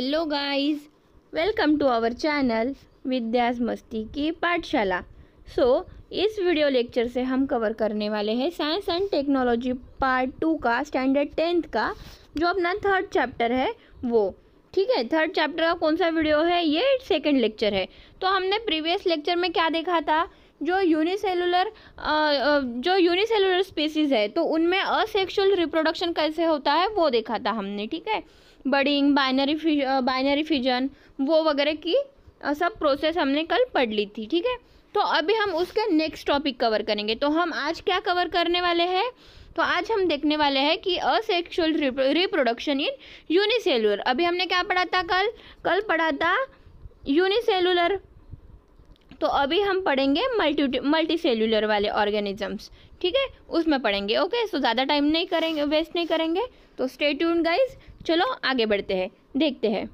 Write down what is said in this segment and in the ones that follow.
Hello guys welcome to our channel विद्यास मस्ती की पाठशाला सो so, इस वीडियो लेक्चर से हम कवर करने वाले हैं science and technology part two का स्टैंडर्ड टेंथ का जो अपना थर्ड चैप्टर है वो ठीक है थर्ड चैप्टर का कौन सा वीडियो है ये सेकंड लेक्चर है तो हमने प्रीवियस लेक्चर में क्या देखा था जो यूनिसेलुलर जो यूनिसेलुलर स्पीसीज़ है तो उनमें असेक्सुअल रिप्रोडक्शन कैसे होता है वो देखा था हमने ठीक है बडिंग बाइनरी फिज बाइनरी फिजन वो वगैरह की सब प्रोसेस हमने कल पढ़ ली थी ठीक है तो अभी हम उसके नेक्स्ट टॉपिक कवर करेंगे तो हम आज क्या कवर करने वाले हैं तो आज हम देखने वाले हैं कि असेक्सुअल रिप्रोडक्शन इन यूनिसेलुलर अभी हमने क्या पढ़ा था कल कल पढ़ा था यूनिसेलुलर तो अभी हम पढ़ेंगे मल्टी मल्टी सेल्यूलर वाले ऑर्गेनिजम्स ठीक है उसमें पढ़ेंगे ओके सो ज़्यादा टाइम नहीं करेंगे वेस्ट नहीं करेंगे तो स्टे ट्यून गाइज चलो आगे बढ़ते हैं देखते हैं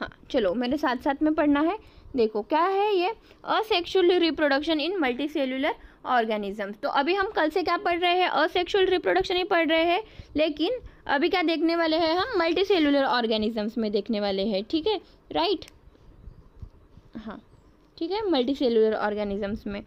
हाँ चलो मेरे साथ साथ में पढ़ना है देखो क्या है ये asexual reproduction in multi cellular organisms तो अभी हम कल से क्या पढ़ रहे हैं असेक्शुअल रिप्रोडक्शन ही पढ़ रहे हैं लेकिन अभी क्या देखने वाले हैं हम मल्टी सेलुलर ऑर्गेनिजम्स में देखने वाले हैं ठीक है राइट हाँ ठीक है मल्टी सेलुलर ऑर्गेनिजम्स में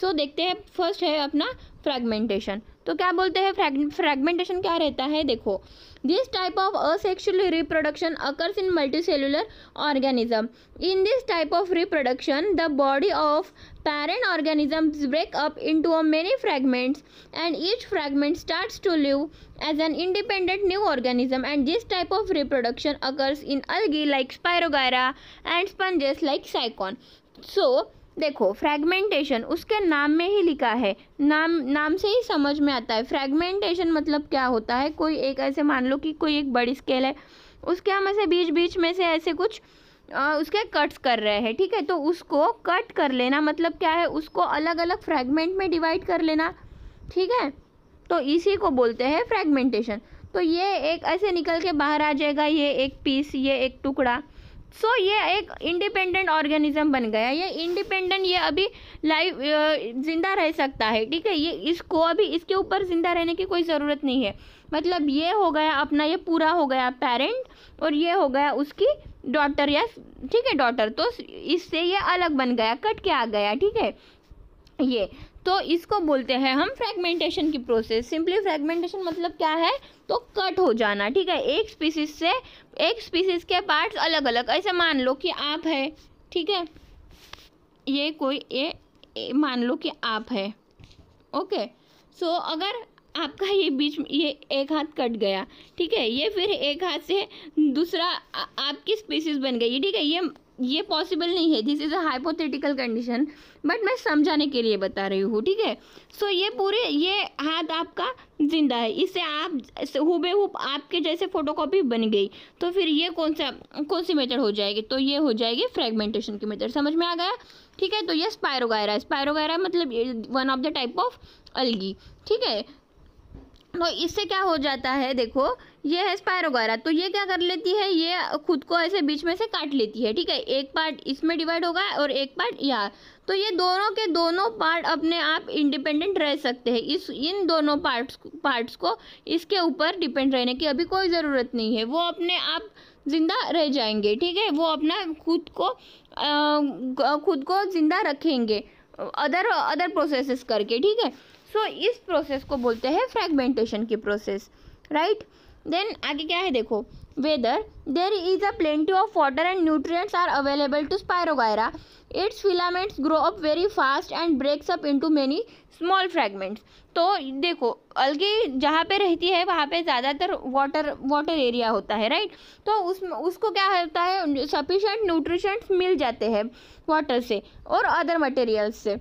सो so, देखते हैं फर्स्ट है अपना फ्रेगमेंटेशन तो क्या बोलते हैं फ्रेगमेंटेशन क्या रहता है देखो this type of asexual reproduction occurs in multi cellular organism in this type of reproduction the body of parent organism break up into a many fragments and each fragment start to live as an independent new organism and this type of reproduction occurs in algae like spirogyra and sponges like sycon so देखो fragmentation उसके नाम में ही लिखा है नाम नाम से ही समझ में आता है फ्रैगमेंटेशन मतलब क्या होता है कोई एक ऐसे मान लो कि कोई एक बड़ी स्केल है उसके हम ऐसे बीच बीच में से ऐसे कुछ आ, उसके कट्स कर रहे हैं ठीक है तो उसको कट कर लेना मतलब क्या है उसको अलग अलग फ्रैगमेंट में डिवाइड कर लेना ठीक है तो इसी को बोलते हैं फ्रेगमेंटेशन तो ये एक ऐसे निकल के बाहर आ जाएगा ये एक पीस ये एक टुकड़ा सो so, ये एक इंडिपेंडेंट ऑर्गेनिज्म बन गया ये इंडिपेंडेंट ये अभी लाइव जिंदा रह सकता है ठीक है ये इसको अभी इसके ऊपर जिंदा रहने की कोई ज़रूरत नहीं है मतलब ये हो गया अपना ये पूरा हो गया पेरेंट और ये हो गया उसकी डॉटर या ठीक है डॉटर तो इससे ये अलग बन गया कट के आ गया ठीक है ये तो इसको बोलते हैं हम फ्रेगमेंटेशन की प्रोसेस सिंपली फ्रेगमेंटेशन मतलब क्या है तो कट हो जाना ठीक है एक स्पीसीज से एक स्पीसीज के पार्ट्स अलग अलग ऐसे मान लो कि आप है ठीक है ये कोई ये, ये मान लो कि आप है ओके सो so, अगर आपका ये बीच में ये एक हाथ कट गया ठीक है ये फिर एक हाथ से दूसरा आपकी स्पीसीज बन गई ठीक है ये ये पॉसिबल नहीं है this is a hypothetical condition but मैं समझाने के लिए बता रही हूँ ठीक है सो ये पूरे ये हाथ आपका जिंदा है इससे आप हु आपके जैसे फोटोकॉपी बन गई तो फिर ये कौन सा कौन सी मेथड हो जाएगी तो ये हो जाएगी फ्रेगमेंटेशन की मेथड समझ में आ गया ठीक है तो ये स्पायरोगायरा स्पायरोगायरा मतलब one of the type of algae ठीक है तो इससे क्या हो जाता है देखो ये है स्पायरोगारा तो ये क्या कर लेती है ये खुद को ऐसे बीच में से काट लेती है ठीक है एक पार्ट इसमें डिवाइड होगा और एक पार्ट यहाँ तो ये दोनों के दोनों पार्ट अपने आप इंडिपेंडेंट रह सकते हैं इस इन दोनों पार्ट्स पार्ट्स को इसके ऊपर डिपेंड रहने की अभी कोई ज़रूरत नहीं है वो अपने आप जिंदा रह जाएंगे ठीक है वो अपना खुद को आ, खुद को जिंदा रखेंगे अदर अदर प्रोसेसेस करके ठीक है सो so, इस प्रोसेस को बोलते हैं फ्रेगमेंटेशन की प्रोसेस राइट देन आगे क्या है देखो whether there is a plenty of water and nutrients are available to spirogyra its filaments grow up very fast and breaks up into many small fragments तो देखो अलगे जहाँ पे रहती है वहाँ पे ज़्यादातर वाटर वाटर एरिया होता है राइट तो उस उसको क्या होता है सफिशेंट न्यूट्रिशंट्स मिल जाते हैं वाटर से और अदर मटेरियल्स से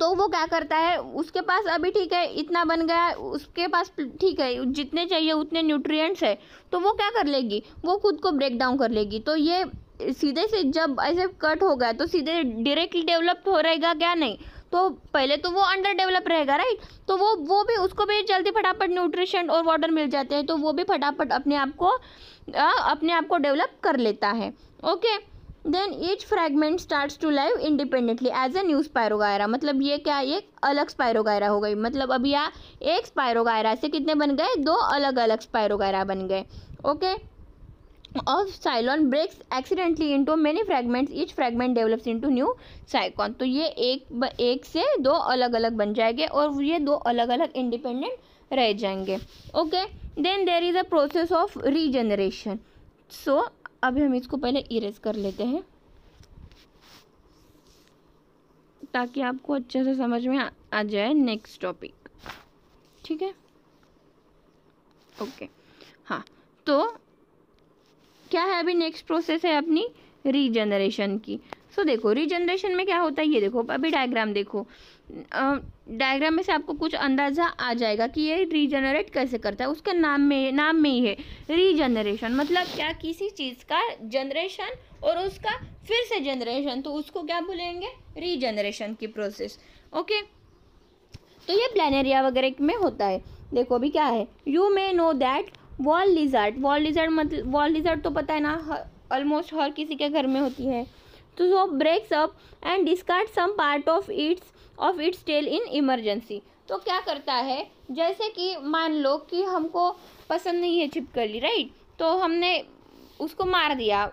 तो वो क्या करता है उसके पास अभी ठीक है इतना बन गया उसके पास ठीक है जितने चाहिए उतने न्यूट्रिएंट्स है तो वो क्या कर लेगी वो खुद को ब्रेक डाउन कर लेगी तो ये सीधे से जब ऐसे कट हो गया तो सीधे डायरेक्टली डेवलप हो रहेगा क्या नहीं तो पहले तो वो अंडर डेवलप रहेगा राइट तो वो वो भी उसको भी जल्दी फटाफट न्यूट्रिशन और वाटर मिल जाते हैं तो वो भी फटाफट अपने आप को अपने आप को डेवलप कर लेता है okay then each fragment starts to live independently as a new spirogyra मतलब ये क्या ये अलग स्पायरोगायरा हो गई मतलब अब यहाँ एक स्पायरोगायरा से कितने बन गए दो अलग अलग स्पायरोगायरा बन गए okay of sycon breaks accidentally into many fragments each fragment develops into new sycon तो ये एक एक से दो अलग अलग बन जाएंगे और ये दो अलग अलग इंडिपेंडेंट रह जाएंगे okay then there is a process of regeneration so अभी हम इसको पहले इरेज कर लेते हैं ताकि आपको अच्छे से समझ में आ, जाए नेक्स्ट टॉपिक ठीक है ओके हाँ तो क्या है अभी नेक्स्ट प्रोसेस है अपनी रीजनरेशन की सो so, देखो रीजनरेशन में क्या होता है ये देखो अभी डायग्राम देखो डायग्राम में से आपको कुछ अंदाज़ा आ जाएगा कि ये रीजनरेट कैसे करता है उसके नाम में नाम में ही है रीजनरेशन मतलब क्या किसी चीज़ का जनरेशन और उसका फिर से जनरेशन तो उसको क्या बोलेंगे रीजनरेशन की प्रोसेस ओके तो ये प्लेनेरिया वगैरह में होता है देखो अभी क्या है you may know that wall lizard wall lizard मतलब वॉल लिजर्ट तो पता है ना ऑलमोस्ट हर, हर किसी के घर में होती है तो वो breaks up and discard some part of its of its tail in emergency तो क्या करता है जैसे कि मान लो कि हमको पसंद नहीं है छिपकली राइट तो हमने उसको मार दिया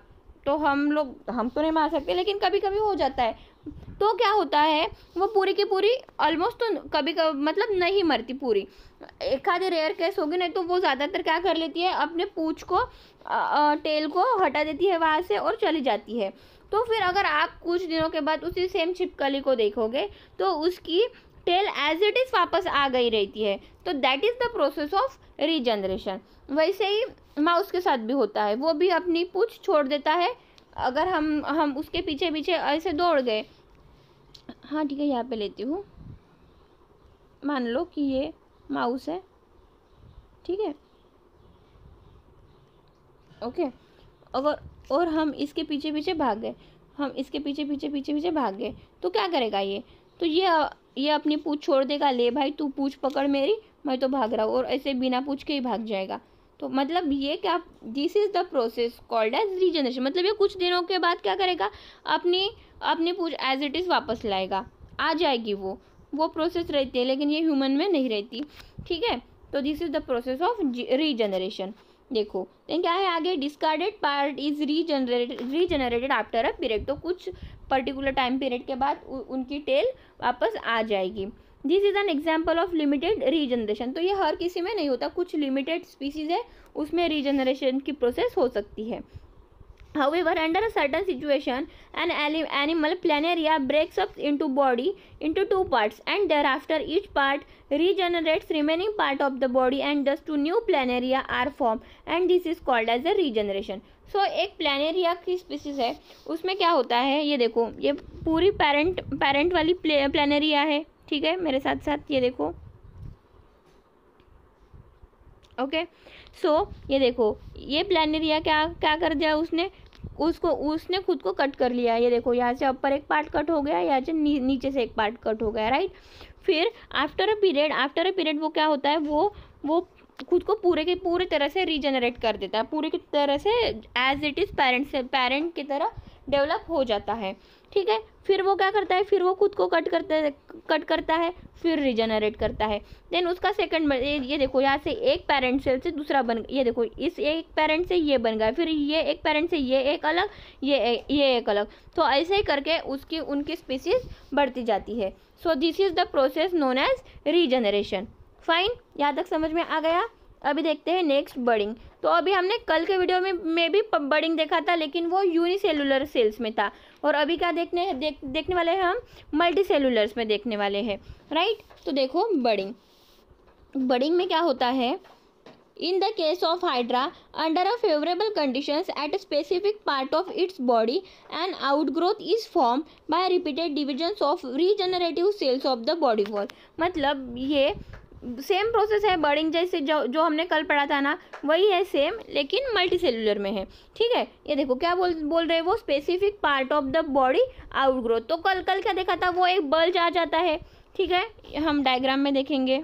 तो हम लोग हम तो नहीं मार सकते लेकिन कभी कभी हो जाता है तो क्या होता है वो पूरी की पूरी ऑलमोस्ट तो कभी कभी मतलब नहीं मरती पूरी एक आधे रेयर केस होगी नहीं तो वो ज़्यादातर क्या कर लेती है अपने पूछ को आ, आ, टेल को हटा देती है वहाँ से और चली जाती है तो फिर अगर आप कुछ दिनों के बाद उसी सेम छिपकली को देखोगे तो उसकी टेल एज इट इज़ वापस आ गई रहती है तो that is the process of regeneration वैसे ही माउस के साथ भी होता है वो भी अपनी पूछ छोड़ देता है अगर हम हम उसके पीछे पीछे ऐसे दौड़ गए हाँ ठीक है यहाँ पे लेती हूँ मान लो कि ये माउस है ठीक है ओके अगर और हम इसके पीछे पीछे भाग गए हम इसके पीछे पीछे पीछे पीछे भाग गए तो क्या करेगा ये तो ये ये अपनी पूछ छोड़ देगा ले भाई तू पूछ पकड़ मेरी मैं तो भाग रहा हूँ और ऐसे बिना पूछ के ही भाग जाएगा तो मतलब ये क्या this is the process called as regeneration मतलब ये कुछ दिनों के बाद क्या करेगा अपनी अपनी पूछ एज इट इज़ वापस लाएगा आ जाएगी वो वो प्रोसेस रहती है लेकिन ये ह्यूमन में नहीं रहती ठीक है तो this is the process of regeneration देखो देन क्या है आगे discarded part is regenerated regenerated after a period तो कुछ पर्टिकुलर टाइम पीरियड के बाद उ, उनकी टेल वापस आ जाएगी this is an example of limited regeneration तो ये हर किसी में नहीं होता कुछ लिमिटेड स्पीसीज है उसमें रीजनरेशन की प्रोसेस हो सकती है however under a certain situation an animal planaria breaks up into body into two parts and thereafter each part regenerates remaining part of the body and thus two new planaria are formed and this is called as a regeneration so so, एक planaria की species है उसमें क्या होता है ये देखो ये पूरी पेरेंट पेरेंट वाली प्लानेरिया है ठीक है मेरे साथ साथ ये देखो ओके okay? सो so, ये देखो ये प्लानेरिया क्या क्या कर दिया उसने उसको उसने खुद को कट कर लिया ये देखो यहाँ से अपर एक पार्ट कट हो गया यहाँ से नी, नीचे से एक पार्ट कट हो गया राइट फिर after a period after a period वो क्या होता है वो वो खुद को पूरे के पूरे तरह से रीजनरेट कर देता है पूरे की तरह से as it is parents parent की तरह डेवलप हो जाता है ठीक है फिर वो क्या करता है फिर वो खुद को कट करता है कट करता है फिर रिजनरेट करता है देन उसका सेकंड ये देखो यहाँ से एक पेरेंट सेल से दूसरा बन ये देखो इस एक पेरेंट से ये बन गया फिर ये एक पेरेंट से ये एक अलग ये ए, ये एक अलग तो ऐसे ही करके उसकी उनकी स्पीसीज बढ़ती जाती है so this is the process known as regeneration fine यहाँ तक समझ में आ गया अभी देखते हैं नेक्स्ट बर्डिंग तो अभी हमने कल के वीडियो में में भी बर्डिंग देखा था लेकिन वो यूनिसेलुलर सेल्स में था और अभी क्या देखने देख देखने वाले हैं हम मल्टी सेलुलर्स में देखने वाले हैं राइट तो देखो बर्डिंग बर्डिंग में क्या होता है in the case of hydra under a favourable condition at a specific part of its body and outgrowth is form by repeated divisions of regenerative cells of the body wall मतलब ये same process है बर्डिंग जैसे जो जो हमने कल पढ़ा था ना वही है सेम लेकिन मल्टी सेलुलर में है ठीक है ये देखो क्या बोल बोल रहे हैं वो specific part of the body outgrowth तो कल कल क्या देखा था वो एक बल्ज आ जाता है ठीक है हम डायग्राम में देखेंगे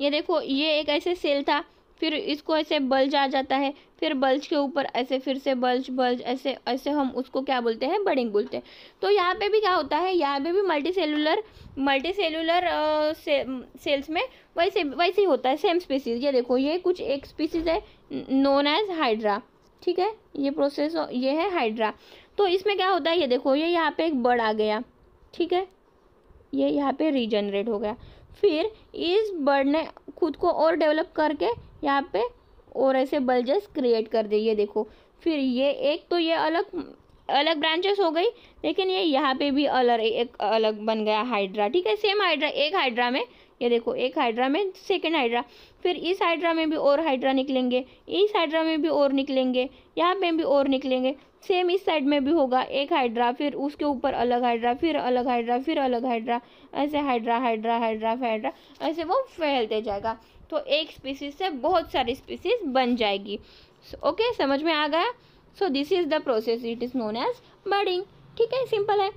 ये देखो ये एक ऐसे सेल था फिर इसको ऐसे बल्ज आ जाता है फिर बल्ज के ऊपर ऐसे फिर से बल्ज बल्ज ऐसे ऐसे हम उसको क्या बोलते हैं बडिंग बोलते हैं तो यहाँ पे भी क्या होता है यहाँ पे भी मल्टी सेलुलर मल्टी सेलुलर से, सेल्स में वैसे वैसे ही होता है सेम स्पीसीज ये देखो ये कुछ एक स्पीसीज है नोन एज हाइड्रा ठीक है ये प्रोसेस ये है हाइड्रा तो इसमें क्या होता है ये देखो ये यहाँ पे एक बर्ड आ गया ठीक है ये यहाँ पे रीजनरेट हो गया फिर इस बर्ड ने खुद को और डेवलप करके यहाँ पे और ऐसे बल्जेस क्रिएट कर दे ये देखो फिर ये एक तो ये अलग अलग ब्रांचेस हो गई लेकिन ये यहाँ पे भी अलग एक अलग बन गया हाइड्रा ठीक है सेम हाइड्रा एक हाइड्रा में ये देखो एक हाइड्रा में सेकेंड हाइड्रा फिर इस हाइड्रा में भी और हाइड्रा निकलेंगे इस हाइड्रा में भी और निकलेंगे यहाँ पे भी और निकलेंगे सेम इस साइड में भी होगा एक हाइड्रा फिर उसके ऊपर अलग हाइड्रा फिर अलग हाइड्रा फिर अलग हाइड्रा ऐसे हाइड्रा हाइड्रा हाइड्रा हाइड्रा ऐसे वो फैलते जाएगा तो एक स्पीसीज से बहुत सारी स्पीसीज बन जाएगी ओके so, okay, समझ में आ गया so this is the process it is known as budding ठीक है सिंपल है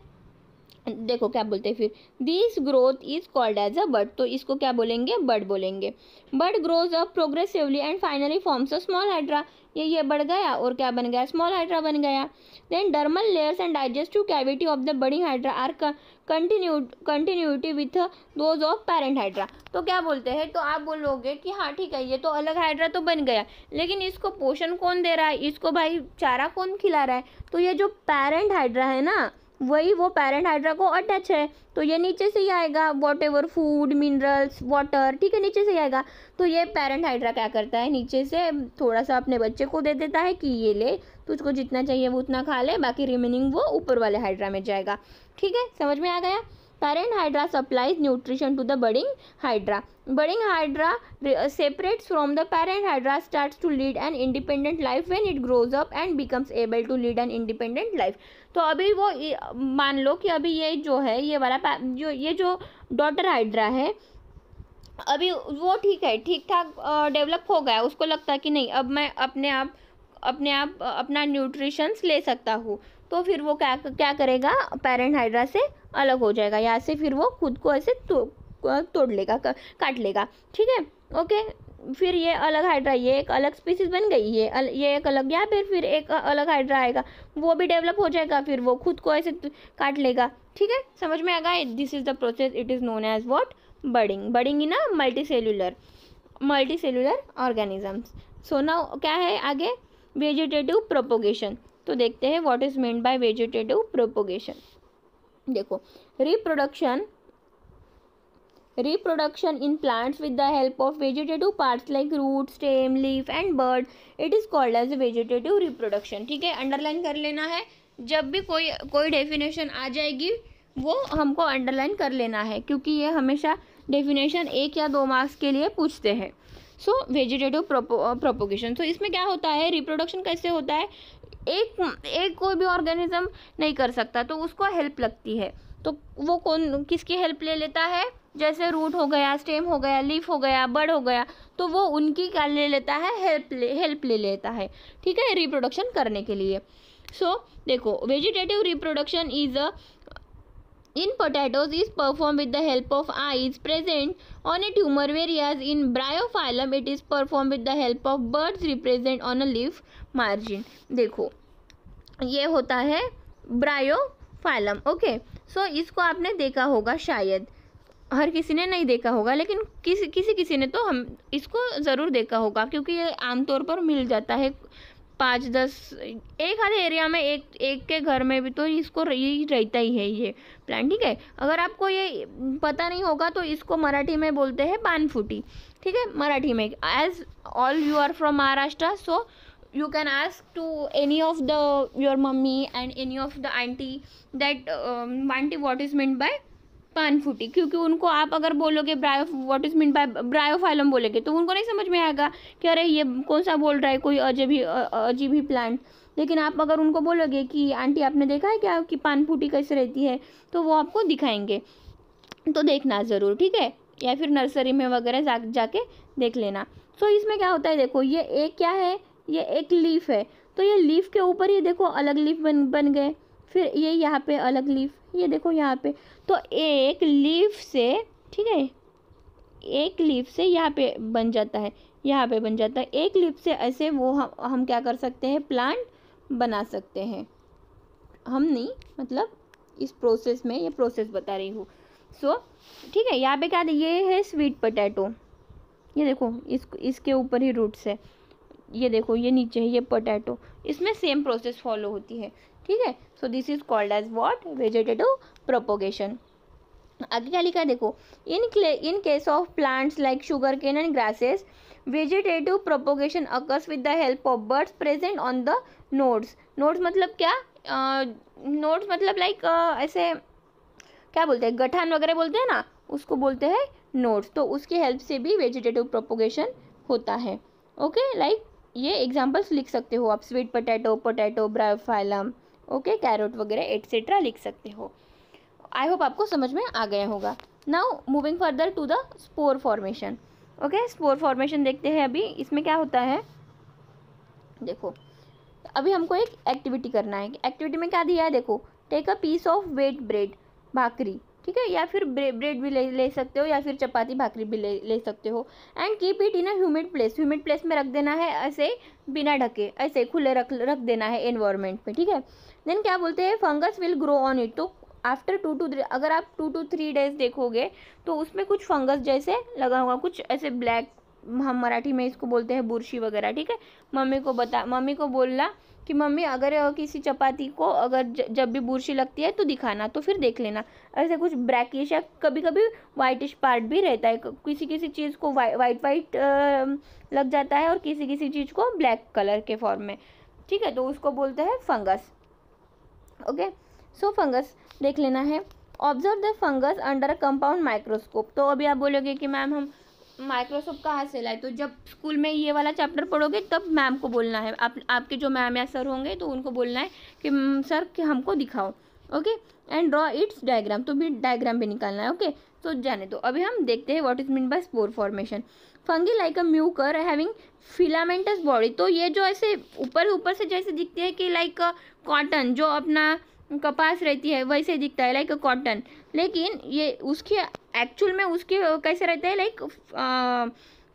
देखो क्या बोलते हैं फिर this growth is called as a bud तो इसको क्या बोलेंगे बर्ड बोलेंगे bud grows up progressively and finally forms a small hydra ये ये बढ़ गया और क्या बन गया स्मॉल हाइड्रा बन गया then dermal layers and digestive cavity of the budding hydra are continue continuity with those of parent hydra तो क्या बोलते हैं तो आप बोलोगे कि हाँ ठीक है ये तो अलग हाइड्रा तो बन गया लेकिन इसको पोषण कौन दे रहा है इसको भाई चारा कौन खिला रहा है तो ये जो पेरेंट हाइड्रा है ना वही वो पेरेंट हाइड्रा को अटैच है तो ये नीचे से ही आएगा whatever food minerals water ठीक है नीचे से ही आएगा तो ये पेरेंट हाइड्रा क्या करता है नीचे से थोड़ा सा अपने बच्चे को दे देता है कि ये ले तुझको जितना चाहिए वो उतना खा ले बाकी रिमेनिंग वो ऊपर वाले हाइड्रा में जाएगा ठीक है समझ में आ गया parent hydra supplies nutrition to the budding hydra budding hydra separate from the parent hydra start to lead an independent life when it grows up and becomes able to lead an independent life तो अभी वो मान लो कि अभी ये जो है ये वाला जो ये जो डॉटर हाइड्रा है अभी वो ठीक है ठीक ठाक डेवलप हो गया उसको लगता है कि नहीं अब मैं अपने आप अपने आप अपना न्यूट्रिशंस ले सकता हूँ तो फिर वो क्या क्या करेगा पेरेंट हाइड्रा से अलग हो जाएगा यहाँ से फिर वो खुद को ऐसे तो, तोड़ लेगा काट लेगा ठीक है ओके फिर ये अलग हाइड्रा ये एक अलग स्पीसीज बन गई ये अल, ये एक अलग या फिर फिर एक अलग हाइड्रा आएगा वो भी डेवलप हो जाएगा फिर वो खुद को ऐसे काट लेगा ठीक है समझ में आएगा this is the process it is known as what budding budding in a multi cellular multi cellular organisms so ना क्या है आगे वेजिटेटिव प्रोपोगेशन तो देखते हैं what is mean by vegetative propagation देखो reproduction reproduction in plants with the help of vegetative parts like root stem leaf and bud it is called as vegetative reproduction ठीक है underline कर लेना है जब भी कोई कोई definition आ जाएगी वो हमको underline कर लेना है क्योंकि ये हमेशा definition एक या दो marks के लिए पूछते हैं सो वेजिटेटिव प्रोपोगेशन सो इसमें क्या होता है रिप्रोडक्शन कैसे होता है एक एक कोई भी ऑर्गेनिज्म नहीं कर सकता तो उसको हेल्प लगती है तो वो कौन किसकी हेल्प ले लेता है जैसे रूट हो गया स्टेम हो गया लीफ हो गया बर्ड हो गया तो वो उनकी क्या ले लेता है हेल्प ले हेल्प ले लेता है ठीक है रिप्रोडक्शन करने के लिए सो so, देखो vegetative reproduction is a in potatoes is perform with the help of eyes present on a tuber whereas in bryophyllum it is perform with the help of buds represent on a leaf margin देखो ये होता है Bryophyllum okay so इसको आपने देखा होगा शायद हर किसी ने नहीं देखा होगा लेकिन किसी किसी किसी ने तो हम इसको ज़रूर देखा होगा क्योंकि ये आमतौर पर मिल जाता है पाँच दस एक हर एरिया में एक एक के घर में भी तो इसको ये रहता ही है ये प्लांट ठीक है अगर आपको ये पता नहीं होगा तो इसको मराठी में बोलते हैं फूटी ठीक है मराठी में as all you are from Maharashtra so you can ask to any of the your mummy and any of the aunty that aunty what is mean by फूटी क्योंकि उनको आप अगर बोलोगे bryo what is mean by bryophyllum बोलेंगे तो उनको नहीं समझ में आएगा कि अरे ये कौन सा बोल रहा है कोई अजीब ही अजीब ही प्लांट लेकिन आप अगर उनको बोलोगे कि आंटी आपने देखा है क्या कि पान फूटी कैसे रहती है तो वो आपको दिखाएंगे तो देखना ज़रूर ठीक है या फिर नर्सरी में वगैरह जा जाके देख लेना सो so, इसमें क्या होता है देखो ये एक क्या है ये एक लीफ है तो ये लीफ के ऊपर ही देखो अलग लीफ बन बन गए फिर ये यहाँ पे अलग लीफ ये देखो यहाँ पे तो एक लीफ से ठीक है एक लीफ से यहाँ पे बन जाता है यहाँ पे बन जाता है एक लीफ से ऐसे वो हम हम क्या कर सकते हैं प्लांट बना सकते हैं हम नहीं मतलब इस प्रोसेस में ये प्रोसेस बता रही हूँ सो ठीक है यहाँ पे क्या ये है स्वीट पटैटो ये देखो इस इसके ऊपर ही रूट्स है ये देखो ये नीचे है ये पटैटो इसमें सेम प्रोसेस फॉलो होती है ठीक है so this is called as what vegetative propagation आगे क्या लिखा है देखो in in case of plants like sugar cane and grasses vegetative propagation occurs with the help of buds present on the nodes nodes मतलब क्या nodes uh, मतलब like like, uh, ऐसे क्या बोलते हैं गठान वगैरह बोलते हैं ना उसको बोलते हैं नोड्स तो उसकी हेल्प से भी वेजिटेटिव प्रोपोगेशन होता है ओके okay? लाइक like, ये एग्जाम्पल्स लिख सकते हो आप sweet potato potato bryophyllum okay carrot वगैरह एट्सेट्रा लिख सकते हो आई होप आपको समझ में आ गया होगा now moving further to the spore formation okay spore formation देखते हैं अभी इसमें क्या होता है देखो अभी हमको एक एक्टिविटी करना है एक्टिविटी में क्या दिया है देखो take a piece of wet bread भाकरी ठीक है या फिर ब्रेड भी ले ले सकते हो या फिर चपाती भाकरी भी ले ले सकते हो and keep it in a humid place humid place में रख देना है ऐसे बिना ढके ऐसे खुले रख रख देना है एनवायरमेंट में ठीक है देन क्या बोलते हैं fungus will grow on it तो आफ्टर टू टू थ्री अगर आप टू टू थ्री डेज देखोगे तो उसमें कुछ फंगस जैसे लगा होगा कुछ ऐसे ब्लैक हम मराठी में इसको बोलते हैं बुरशी वगैरह ठीक है मम्मी को बता मम्मी को बोलना कि मम्मी अगर किसी चपाती को अगर जब भी बुरशी लगती है तो दिखाना तो फिर देख लेना ऐसे कुछ ब्रैकिश या कभी कभी वाइटिश पार्ट भी रहता है किसी किसी चीज़ को वाइ, वाइट वाइट लग जाता है और किसी किसी चीज़ को ब्लैक कलर के फॉर्म में ठीक है तो उसको बोलते हैं फंगस ओके सो फंगस देख लेना है observe the fungus under compound microscope तो अभी आप बोलोगे कि मैम हम माइक्रोस्कोप कहाँ से लाए तो जब स्कूल में ये वाला चैप्टर पढ़ोगे तब मैम को बोलना है आप आपके जो मैम या सर होंगे तो उनको बोलना है कि सर hmm, कि हमको दिखाओ okay and draw its diagram तो भी डायग्राम भी निकालना है ओके okay? तो जाने दो अभी हम देखते हैं what is mean by spore formation fungi like a mucor having filamentous body तो ये जो ऐसे ऊपर ऊपर से जैसे दिखती है कि लाइक कॉटन जो अपना कपास रहती है वैसे दिखता है लाइक कॉटन लेकिन ये उसके एक्चुअल में उसके कैसे रहते हैं लाइक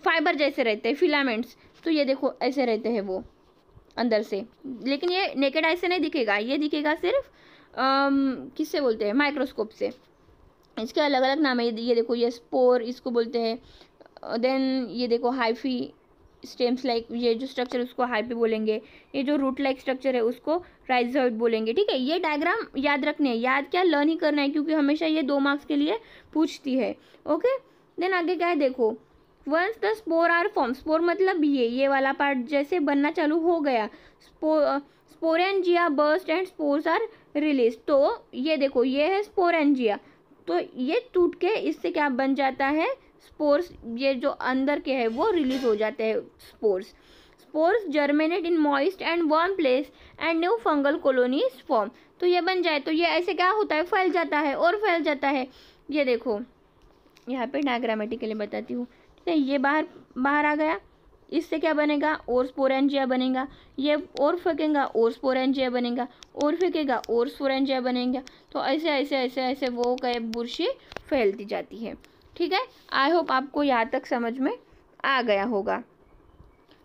फाइबर जैसे रहते हैं फिलामेंट्स तो ये देखो ऐसे रहते हैं वो अंदर से लेकिन ये नेकेड ऐसे नहीं दिखेगा ये दिखेगा सिर्फ किससे बोलते हैं माइक्रोस्कोप से इसके अलग अलग नाम है ये देखो ये स्पोर इसको बोलते हैं देन ये देखो हाइफी स्टेम्स लाइक ये जो स्ट्रक्चर उसको हाइपी बोलेंगे ये जो रूट लाइक स्ट्रक्चर है उसको राइजॉइड बोलेंगे ठीक है ये डायग्राम याद रखने हैं याद क्या लर्न ही करना है क्योंकि हमेशा ये दो मार्क्स के लिए पूछती है ओके देन आगे क्या है देखो once the spore are form spore मतलब ये ये वाला पार्ट जैसे बनना चालू हो गया spo sporangia burst and spores are release तो ये देखो ये है स्पोरेंजिया तो ये टूट के इससे क्या बन जाता है स्पोर्स ये जो अंदर के है वो रिलीज हो जाते हैं spores spores germinate in moist and one place and new fungal colony form तो ये बन जाए तो ये ऐसे क्या होता है फैल जाता है और फैल जाता है ये देखो यहाँ पे डायग्रामेटिकली बताती हूँ ठीक है ये बाहर बाहर आ गया इससे क्या बनेगा और स्पोरेंजिया बनेगा ये और फेंकेगा और स्पोरेंजिया बनेगा और फेंकेगा और स्पोरेंजिया बनेगा तो ऐसे ऐसे ऐसे ऐसे वो कैब बुरशी फैलती जाती है ठीक है आई होप आपको यहाँ तक समझ में आ गया होगा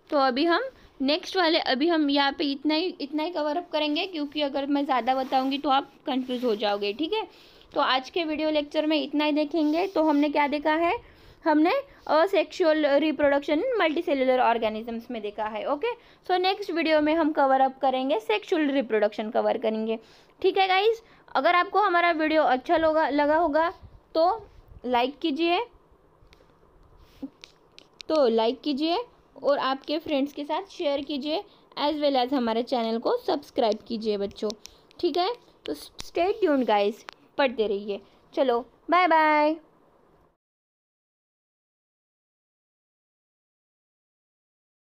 तो अभी हम नेक्स्ट वाले अभी हम यहाँ पे इतना ही इतना ही कवर अप करेंगे क्योंकि अगर मैं ज़्यादा बताऊँगी तो आप कंफ्यूज हो जाओगे ठीक है तो आज के वीडियो लेक्चर में इतना ही देखेंगे तो हमने क्या देखा है हमने asexual reproduction multi cellular organisms में देखा है ओके सो नेक्स्ट वीडियो में हम कवर अप करेंगे सेक्शुअल रिप्रोडक्शन कवर करेंगे ठीक है गाइज अगर आपको हमारा वीडियो अच्छा लगा होगा तो लाइक कीजिए तो लाइक कीजिए और आपके फ्रेंड्स के साथ शेयर कीजिए एज वेल एज हमारे चैनल को सब्सक्राइब कीजिए बच्चों ठीक है तो स्टे ट्यून गाइस पढ़ते रहिए चलो बाय बाय